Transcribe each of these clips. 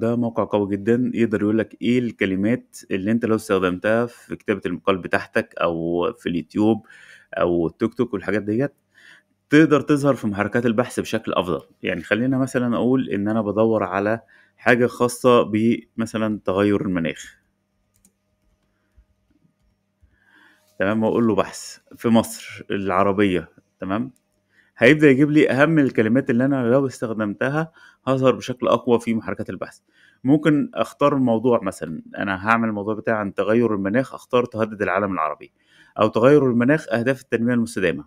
ده موقع قوي جدًا، يقدر يقول لك إيه الكلمات اللي أنت لو استخدمتها في كتابة المقال بتاعتك أو في اليوتيوب أو التيك توك والحاجات ديت تقدر تظهر في محركات البحث بشكل أفضل. يعني خلّينا مثلًا أقول إن أنا بدور على حاجة خاصة بمثلًا تغيُّر المناخ. تمام، وأقول له بحث في مصر العربية، تمام؟ هيبدأ يجيب لي أهم الكلمات اللي أنا لو استخدمتها هظهر بشكل أقوى في محركات البحث ممكن أختار الموضوع مثلا أنا هعمل الموضوع بتاعي عن تغير المناخ أختار تهدد العالم العربي أو تغير المناخ أهداف التنمية المستدامة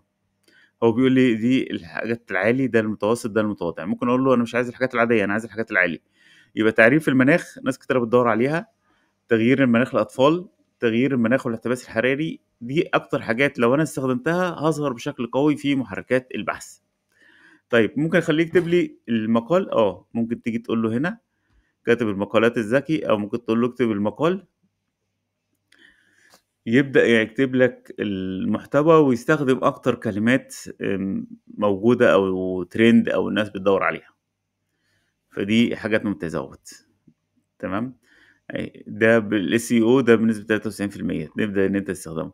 هو بيقول لي دي الحاجات العالي ده المتوسط ده المتواضع ممكن اقول له انا مش عايز الحاجات العاديه انا عايز الحاجات العالي يبقى تعريف المناخ ناس كتير بتدور عليها تغيير المناخ للاطفال تغيير المناخ والاحتباس الحراري دي اكتر حاجات لو انا استخدمتها هظهر بشكل قوي في محركات البحث طيب ممكن اخليك تكتب لي المقال اه ممكن تيجي تقول له هنا كاتب المقالات الذكي او ممكن تقول له اكتب المقال يبدأ يكتب لك المحتوى ويستخدم أكتر كلمات موجودة أو ترند أو الناس بتدور عليها فدي حاجات ممتازة تمام يعني ده بالاس او e ده بنسبه 93% نبدا ان انت تستخدمه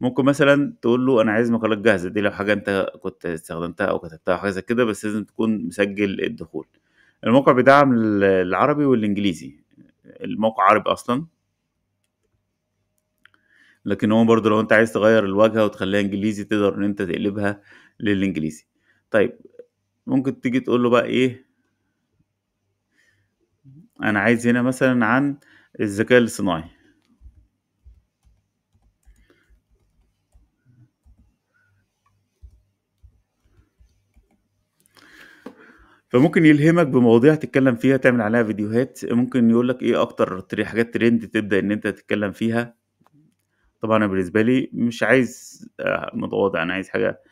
ممكن مثلا تقول له انا عايز مقالات جاهزه دي لو حاجه انت كنت استخدمتها او كتبتها حاجه زي كده بس لازم تكون مسجل الدخول الموقع بيدعم العربي والانجليزي الموقع عربي اصلا لكن هو برضه لو انت عايز تغير الواجهه وتخليها انجليزي تقدر ان انت تقلبها للانجليزي طيب ممكن تيجي تقول له بقى ايه أنا عايز هنا مثلًا عن الذكاء الاصطناعي. فممكن يلهمك بمواضيع تتكلم فيها، تعمل عليها فيديوهات، ممكن يقول لك إيه أكتر حاجات ترند تبدأ إن أنت تتكلم فيها. طبعًا أنا بالنسبة لي مش عايز آه، متواضع، أنا عايز حاجة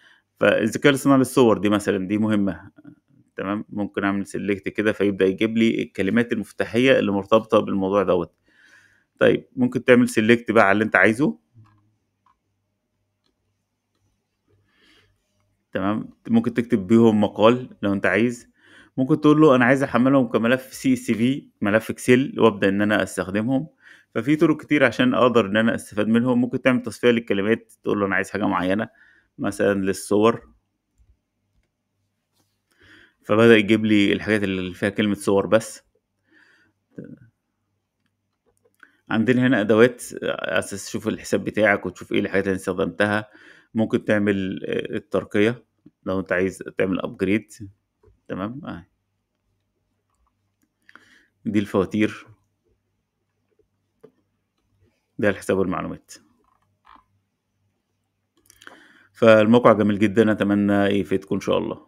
فالذكاء الاصطناعي للصور دي مثلًا دي مهمة. تمام ممكن اعمل سيلكت كده فيبدا يجيب لي الكلمات المفتاحيه اللي مرتبطه بالموضوع دوت طيب ممكن تعمل سيلكت بقى على اللي انت عايزه تمام ممكن تكتب بيهم مقال لو انت عايز ممكن تقول له انا عايز احملهم كملف سي اس في ملف اكسل وابدا ان انا استخدمهم ففي طرق كتير عشان اقدر ان انا استفاد منهم ممكن تعمل تصفيه للكلمات تقول له انا عايز حاجه معينه مثلا للصور فبدأ يجيب لي الحاجات اللي فيها كلمة صور بس عندنا هنا أدوات أساس تشوف الحساب بتاعك وتشوف إيه الحاجات اللي استخدمتها ممكن تعمل آه، الترقية لو أنت عايز تعمل أبجريد تمام آه. دي الفواتير ده الحساب والمعلومات فالموقع جميل جدا أتمنى يفيدكم إن شاء الله